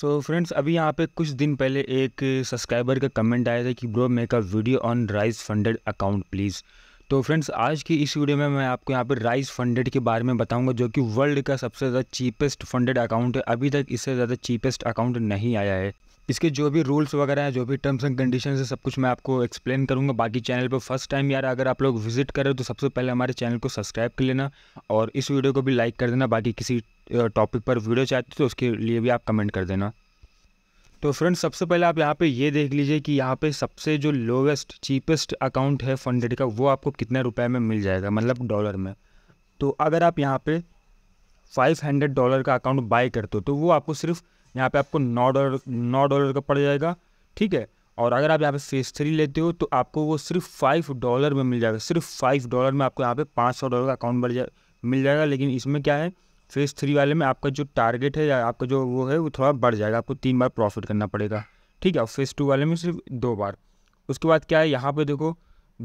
सो so friends अभी यहाँ पे कुछ दिन पहले एक सब्सक्राइबर का कमेंट आया था कि bro make a video on rise funded account please तो फ्रेंड्स आज की इस वीडियो में मैं आपको यहाँ पर राइस फंडेड के बारे में बताऊंगा जो कि वर्ल्ड का सबसे ज़्यादा चीपेस्ट फंडेड अकाउंट है अभी तक इससे ज़्यादा चीपेस्ट अकाउंट नहीं आया है इसके जो भी रूल्स वगैरह हैं जो भी टर्म्स एंड कंडीशन है सब कुछ मैं आपको एक्सप्लेन करूँगा बाकी चैनल पर फर्स्ट टाइम यार अगर आप लोग विजिट करें तो सबसे पहले हमारे चैनल को सब्सक्राइब कर लेना और इस वीडियो को भी लाइक कर देना बाकी किसी टॉपिक पर वीडियो चाहते हो तो उसके लिए भी आप कमेंट कर देना तो फ्रेंड्स सबसे पहले आप यहाँ पे ये देख लीजिए कि यहाँ पे सबसे जो लोवेस्ट चीपेस्ट अकाउंट है फंडेड का वो आपको कितने रुपए में मिल जाएगा मतलब डॉलर में तो अगर आप यहाँ पे 500 डॉलर का अकाउंट बाय करते हो तो वो आपको सिर्फ यहाँ पे आपको नौ डॉलर नौ डॉलर का पड़ जाएगा ठीक है और अगर आप यहाँ पर फेस थ्री लेते हो तो आपको वो सिर्फ फाइव डॉलर में मिल जाएगा सिर्फ फाइव डॉलर में आपको यहाँ पर पाँच सौ डॉलर का अकाउंट बढ़ जा मिल जाएगा लेकिन इसमें क्या है फेज़ थ्री वाले में आपका जो टारगेट है या आपका जो वो है वो थोड़ा बढ़ जाएगा आपको तीन बार प्रॉफिट करना पड़ेगा ठीक है और फेज़ टू वाले में सिर्फ दो बार उसके बाद क्या है यहाँ पर देखो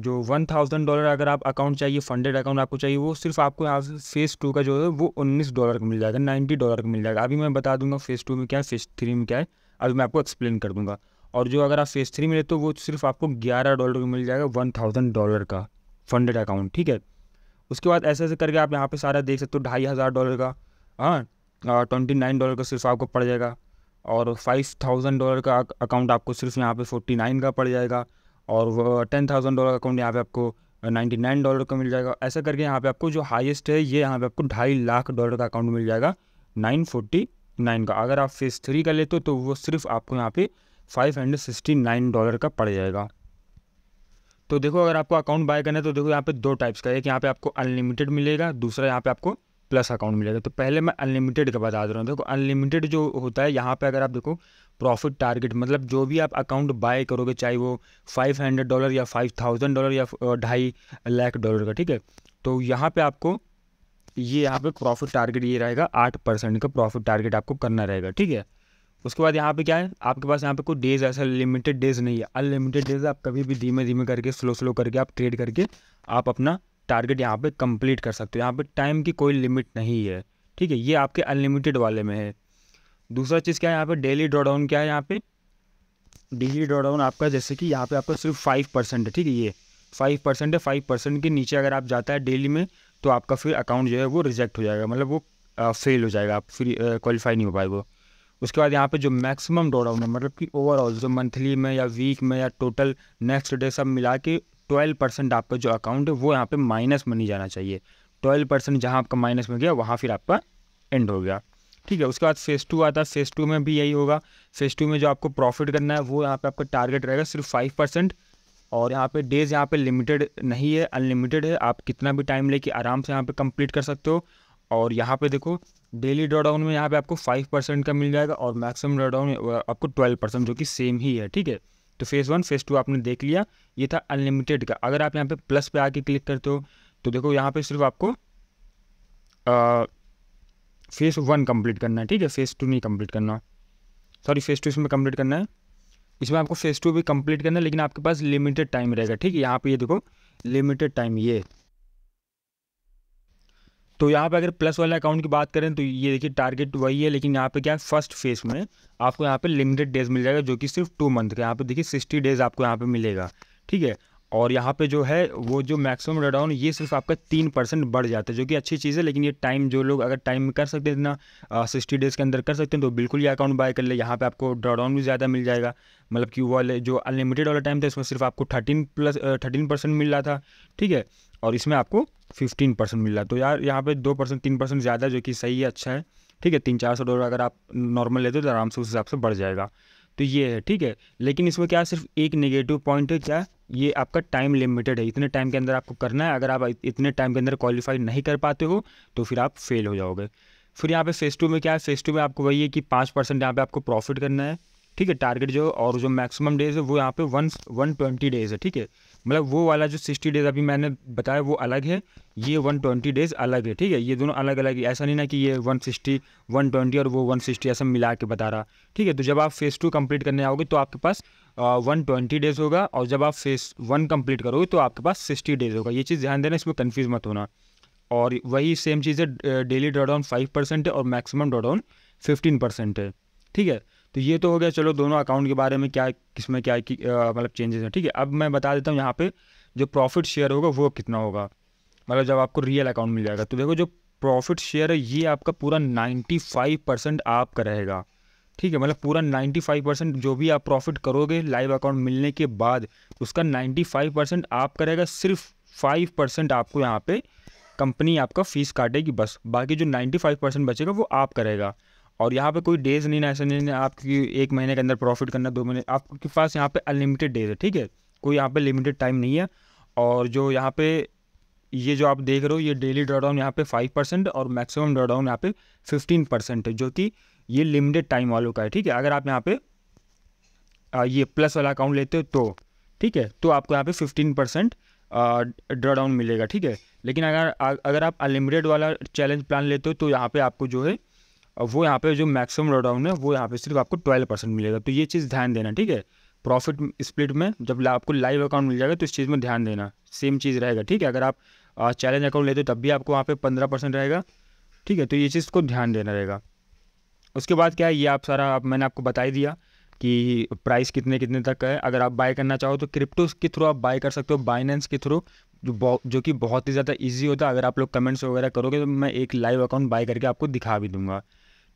जो वन थाउजेंड डॉलर अगर आप अकाउंट चाहिए फंडेड अकाउंट आपको चाहिए वो सिर्फ आपको यहाँ से फेज़ टू का जो है वो उन्नीस डॉलर का मिल जाएगा नाइन्टी डॉलर का मिल जाएगा अभी मैं बता दूंगा फेज़ टू में क्या है फेज़ थ्री में क्या है अभी मैं आपको एक्सप्लेन कर दूंगा और जो अगर आप फेज़ थ्री में लेते हो तो वो सिर्फ आपको ग्यारह डॉलर का मिल जाएगा वन थाउजेंड डॉलर का फंडेड अकाउंट ठीक है उसके बाद ऐसे ऐसे करके आप यहाँ पे सारा देख सकते हो ढाई हज़ार डॉलर का हाँ ट्वेंटी नाइन डॉलर का सिर्फ आपको पड़ जाएगा और फाइव थाउजेंड डॉलर का अकाउंट आपको सिर्फ यहाँ पे फोर्टी नाइन का पड़ जाएगा और टेन थाउजेंड डॉलर का अकाउंट यहाँ पे आपको नाइन्टी नाइन डॉलर का मिल जाएगा ऐसा करके यहाँ पे आपको जो हाईएस्ट है ये यहाँ पे आपको ढाई लाख डॉलर का अकाउंट मिल जाएगा नाइन फोर्टी नाइन का अगर आप फेज़ थ्री का लेते हो तो वो सिर्फ आपको यहाँ पे five hundred sixty nine dollar का पड़ जाएगा तो देखो अगर आपको अकाउंट बाय करना है तो देखो यहाँ पे दो टाइप्स का एक यहाँ पे आपको अनलिमिटेड मिलेगा दूसरा यहाँ पे आपको प्लस अकाउंट मिलेगा तो पहले मैं अनलिमिटेड का बता दे रहा हूँ देखो अनलिमिटेड जो होता है यहाँ पे अगर आप देखो प्रॉफिट टारगेट मतलब जो भी आप अकाउंट बाय करोगे चाहे वो फाइव हंड्रेड डॉलर या फाइव थाउजेंड डॉलर या ढाई लाख डॉलर का ठीक है तो यहाँ पर आपको ये यहाँ पे प्रॉफिट टारगेट ये रहेगा आठ परसेंट का प्रॉफिट टारगेट आपको करना रहेगा ठीक है उसके बाद यहाँ पे क्या है आपके पास यहाँ पे कोई डेज ऐसा लिमिटेड डेज नहीं है अनलिमिटेड डेज आप कभी भी धीमे धीमे करके स्लो स्लो करके आप ट्रेड करके आप अपना टारगेट यहाँ पे कंप्लीट कर सकते हो यहाँ पे टाइम की कोई लिमिट नहीं है ठीक है ये आपके अनलिमिटेड वाले में है दूसरा चीज़ क्या है यहाँ पर डेली ड्रॉडाउन क्या है यहाँ पे डेली ड्रॉडाउन आपका जैसे कि यहाँ पर आपका सिर्फ फाइव परसेंट है ठीक है ये फाइव परसेंट है फाइव परसेंट के नीचे अगर आप जाता है डेली में तो आपका फिर अकाउंट जो है वो रिजेक्ट हो जाएगा मतलब वो फेल हो जाएगा आप फिर क्वालिफाई नहीं हो पाएगा उसके बाद यहाँ पे जो मैक्सिमम ड्रॉडाउन है मतलब कि ओवरऑल जो मंथली में या वीक में या टोटल नेक्स्ट डे सब मिला के ट्वेल्व परसेंट आपका जो अकाउंट है वो यहाँ पे माइनस में नहीं जाना चाहिए ट्वेल्व परसेंट जहाँ आपका माइनस में गया वहाँ फिर आपका एंड हो गया ठीक है उसके बाद फेज़ टू आता है फेज़ टू में भी यही होगा फेज़ टू में जो आपको प्रॉफिट करना है वो यहाँ पे आपका टारगेट रहेगा सिर्फ फाइव परसेंट और यहाँ पे डेज़ यहाँ पे लिमिटेड नहीं है अनलिमिटेड है आप कितना भी टाइम लेके आराम से यहाँ पे कंप्लीट कर सकते हो और यहाँ पे देखो डेली ड्रॉडाउन में यहाँ पे आपको फाइव परसेंट का मिल जाएगा और मैक्सिमम ड्रॉडाउन आपको ट्वेल्व परसेंट जो कि सेम ही है ठीक है तो फेज़ वन फेज़ टू आपने देख लिया ये था अनलिमिटेड का अगर आप यहाँ पे प्लस पे आके क्लिक करते हो तो देखो यहाँ पे सिर्फ आपको फेज़ वन कम्प्लीट करना है ठीक है फेज़ टू नहीं कम्प्लीट करना सॉरी फेज़ टू इसमें कम्प्लीट करना है इसमें आपको फेज़ टू भी कम्प्लीट करना है लेकिन आपके पास लिमिटेड टाइम रहेगा ठीक है यहाँ पर ये देखो लिमिटेड टाइम ये तो यहाँ पे अगर प्लस वाले अकाउंट की बात करें तो ये देखिए टारगेट वही है लेकिन यहाँ पे क्या है फर्स्ट फेज में आपको यहाँ पे लिमिटेड डेज मिल जाएगा जो कि सिर्फ टू मंथ का यहाँ पे देखिए सिक्सटी डेज आपको यहाँ पे मिलेगा ठीक है और यहाँ पे जो है वो जो मैक्सिमम डाउन ये सिर्फ आपका तीन परसेंट बढ़ जाता है जो कि अच्छी चीज़ है लेकिन ये टाइम जो लोग अगर टाइम कर सकते हैं इतना सिक्सटी डेज़ के अंदर कर सकते हैं तो बिल्कुल ये अकाउंट बाय कर ले यहाँ पे आपको ड्रॉडाउन भी ज़्यादा मिल जाएगा मतलब कि वो वाले जो अनलिमिटेड वाला टाइम था इसमें सिर्फ आपको थर्टीन प्लस थर्टीन परसेंट मिल रहा था ठीक है और इसमें आपको फिफ्टीन परसेंट मिल रहा है तो यार यहाँ पे दो परसेंट तीन परसेंट ज़्यादा जो कि सही है अच्छा है ठीक है तीन चार सौ डॉलर अगर आप नॉर्मल लेते हो तो आराम से उस हिसाब से बढ़ जाएगा तो ये है ठीक है लेकिन इसमें क्या सिर्फ एक नेगेटिव पॉइंट है क्या ये आपका टाइम लिमिटेड है इतने टाइम के अंदर आपको करना है अगर आप इतने टाइम के अंदर क्वालिफाई नहीं कर पाते हो तो फिर आप फेल हो जाओगे फिर यहाँ पे फेस टू में क्या है फेस टू में आपको वही है कि पाँच परसेंट यहाँ पर आपको प्रॉफिट करना है ठीक है टारगेट जो और जो मैक्सिमम डेज है वो यहाँ पे वन वन ट्वेंटी डेज है ठीक है मतलब वो वाला जो सिक्सटी डेज़ अभी मैंने बताया वो अलग है ये वन ट्वेंटी डेज़ अलग है ठीक है ये दोनों अलग अलग है ऐसा नहीं ना कि ये वन सिक्सटी वन ट्वेंटी और वो वन सिक्सटी ऐसा मिला के बता रहा ठीक है तो जब आप फेज़ टू कंप्लीट करने आओगे तो आपके पास वन ट्वेंटी डेज़ होगा और जब आप फेज़ वन कंप्लीट करोगे तो आपके पास सिक्सटी डेज़ होगा ये चीज़ ध्यान देना इसमें कन्फ्यूज़ मत होना और वही सेम चीज़ है डेली ड्रॉडाउन फाइव परसेंट है और मैक्सिमम ड्रॉडाउन फिफ्टीन परसेंट है ठीक है तो ये तो हो गया चलो दोनों अकाउंट के बारे में क्या किस में क्या मतलब चेंजेस हैं ठीक है अब मैं बता देता हूँ यहाँ पे जो प्रॉफिट शेयर होगा वो कितना होगा मतलब जब आपको रियल अकाउंट मिल जाएगा तो देखो जो प्रॉफिट शेयर है ये आपका पूरा फाइव परसेंट आपका रहेगा ठीक है मतलब पूरा फाइव परसेंट जो भी आप प्रॉफिट करोगे लाइव अकाउंट मिलने के बाद उसका फाइव परसेंट आप करेगा सिर्फ फाइव परसेंट आपको यहाँ पे कंपनी आपका फीस काटेगी बस बाकी जो 95 परसेंट बचेगा वो आप करेगा और यहाँ पे कोई डेज नहीं ना ऐसा नहीं ना आपकी एक महीने के अंदर प्रॉफिट करना दो महीने आपके पास यहाँ पे अनलिमिटेड डेज है ठीक है कोई यहाँ पे लिमिटेड टाइम नहीं है और जो यहाँ पे ये जो आप देख रहे हो ये डेली ड्रॉडाउन यहाँ पे फाइव परसेंट और मैक्सिमम ड्रॉडाउन यहाँ पे फिफ्टीन परसेंट है जो कि ये लिमिटेड टाइम वालों का है ठीक है अगर आप यहाँ पे ये प्लस वाला अकाउंट लेते हो तो ठीक है तो आपको यहाँ पे फिफ्टीन परसेंट डाउन मिलेगा ठीक है लेकिन अगर अगर आप अनलिमिटेड वाला चैलेंज प्लान लेते हो तो यहाँ पे आपको जो है और वो यहाँ पे जो मैक्सिमम रोडाउन है वो यहाँ पे सिर्फ आपको ट्वेल्व परसेंट मिलेगा तो ये चीज़ ध्यान देना ठीक है प्रॉफिट स्प्लिट में जब आपको लाइव अकाउंट मिल जाएगा तो इस चीज़ में ध्यान देना सेम चीज़ रहेगा ठीक है अगर आप चैलेंज अकाउंट लेते हो तब भी आपको वहाँ पे पंद्रह परसेंट रहेगा ठीक है तो ये चीज़ को ध्यान देना रहेगा उसके बाद क्या है ये आप सारा आप मैंने आपको बता ही दिया कि प्राइस कितने कितने तक है अगर आप बाय करना चाहो तो क्रिप्टो के थ्रू आप बाय कर सकते हो बाइनेंस के थ्रू जो जो कि बहुत ही ज़्यादा ईजी होता है अगर आप लोग कमेंट्स वगैरह करोगे तो मैं एक लाइव अकाउंट बाय करके आपको दिखा भी दूंगा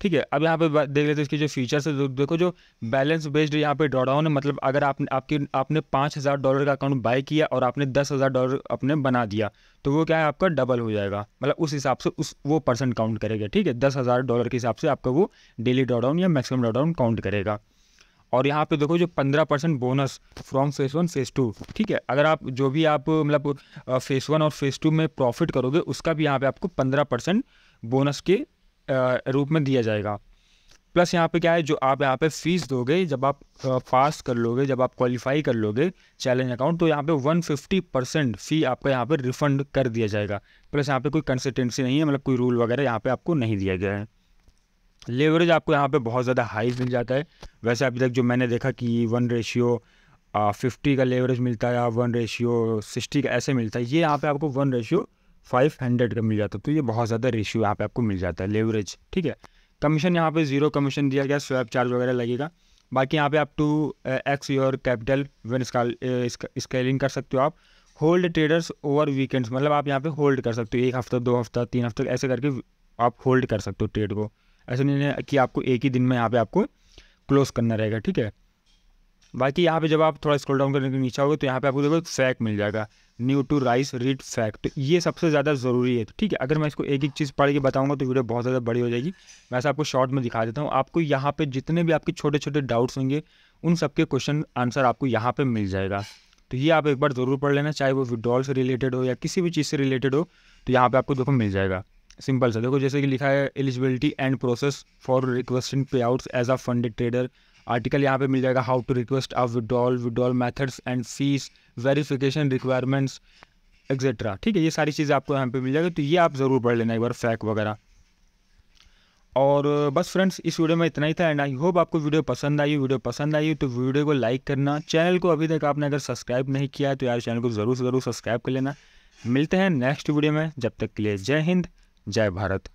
ठीक है अब यहाँ पे देख लेते हैं इसकी जो फीचर्स है देखो जो बैलेंस बेस्ड यहाँ पे ड्रॉडाउन है मतलब अगर आपने आपकी आपने पाँच हज़ार डॉलर का अकाउंट बाय किया और आपने दस हज़ार डॉलर अपने बना दिया तो वो क्या है आपका डबल हो जाएगा मतलब उस हिसाब से उस वो परसेंट काउंट करेगा ठीक है दस हज़ार डॉलर के हिसाब से आपका वो डेली ड्रॉडाउन या मैक्सिमम ड्रॉडाउन काउंट करेगा और यहाँ पे देखो जो पंद्रह percent bonus from phase one phase two ठीक है अगर आप जो भी आप मतलब फेस वन और फेस टू में प्रॉफिट करोगे उसका भी यहाँ पे आपको पंद्रह परसेंट बोनस के रूप में दिया जाएगा प्लस यहाँ पे क्या है जो आप यहाँ पे फीस दोगे जब आप पास कर लोगे जब आप क्वालिफाई कर लोगे चैलेंज अकाउंट तो यहाँ पे 150 परसेंट फ़ी आपका यहाँ पे रिफंड कर दिया जाएगा प्लस यहाँ पे कोई कंसिस्टेंसी नहीं है मतलब कोई रूल वगैरह यहाँ पे आपको नहीं दिया गया है लेवरेज आपको यहाँ पे बहुत ज़्यादा हाई मिल जाता है वैसे अभी तक जो मैंने देखा कि वन रेशियो फिफ्टी का लेवरेज मिलता है या वन रेशियो सिक्सटी का ऐसे मिलता है ये यहाँ पे आपको वन रेशियो फाइव हंड्रेड का मिल जाता है तो ये बहुत ज़्यादा रेशियो यहाँ पे आपको मिल जाता है लेवरेज ठीक है कमीशन यहाँ पे ज़ीरो कमीशन दिया गया स्वैप चार्ज वगैरह लगेगा बाकी यहाँ पे आप two x your capital one scaling कर सकते हो आप होल्ड ट्रेडर्स ओवर वीकेंड्स मतलब आप यहाँ पे होल्ड कर सकते हो एक हफ्ता दो हफ्ता तीन हफ्ता ऐसे करके आप होल्ड कर सकते हो ट्रेड को ऐसा नहीं है कि आपको एक ही दिन में यहाँ पे आपको क्लोज करना रहेगा ठीक है बाकी यहाँ पे जब आप थोड़ा स्क्रॉल डाउन करने के नीचे होगा तो यहाँ पे आपको देखो फैक मिल जाएगा new to rise read fact ये सबसे ज़्यादा ज़रूरी है ठीक है अगर मैं इसको एक एक चीज़ पढ़ के बताऊंगा तो वीडियो बहुत ज़्यादा बड़ी हो जाएगी वैसे आपको शॉर्ट में दिखा देता हूँ आपको यहाँ पे जितने भी आपके छोटे छोटे डाउट्स होंगे उन सबके क्वेश्चन आंसर आपको यहाँ पर मिल जाएगा तो ये आप एक बार ज़रूर पढ़ लेना चाहे वो विड्रॉल से रिलेटेड हो या किसी भी चीज़ से रिलेटेड हो तो यहाँ पर आपको देखो मिल जाएगा सिंपल सा देखो जैसे कि लिखा है eligibility and process for requesting payouts as a funded trader article यहाँ पे मिल जाएगा how to request a withdrawal withdrawal methods and fees verification requirements etcetera ठीक है ये सारी चीज़ें आपको यहाँ पे मिल जाएगी तो ये आप ज़रूर पढ़ लेना एक बार फैक वगैरह और बस फ्रेंड्स इस वीडियो में इतना ही था एंड आई होप आपको वीडियो पसंद आई वीडियो पसंद आई तो वीडियो को लाइक करना चैनल को अभी तक आपने अगर सब्सक्राइब नहीं किया है तो यार चैनल को ज़रूर ज़रूर सब्सक्राइब कर लेना मिलते हैं नेक्स्ट वीडियो में जब तक के लिए जय हिंद जय भारत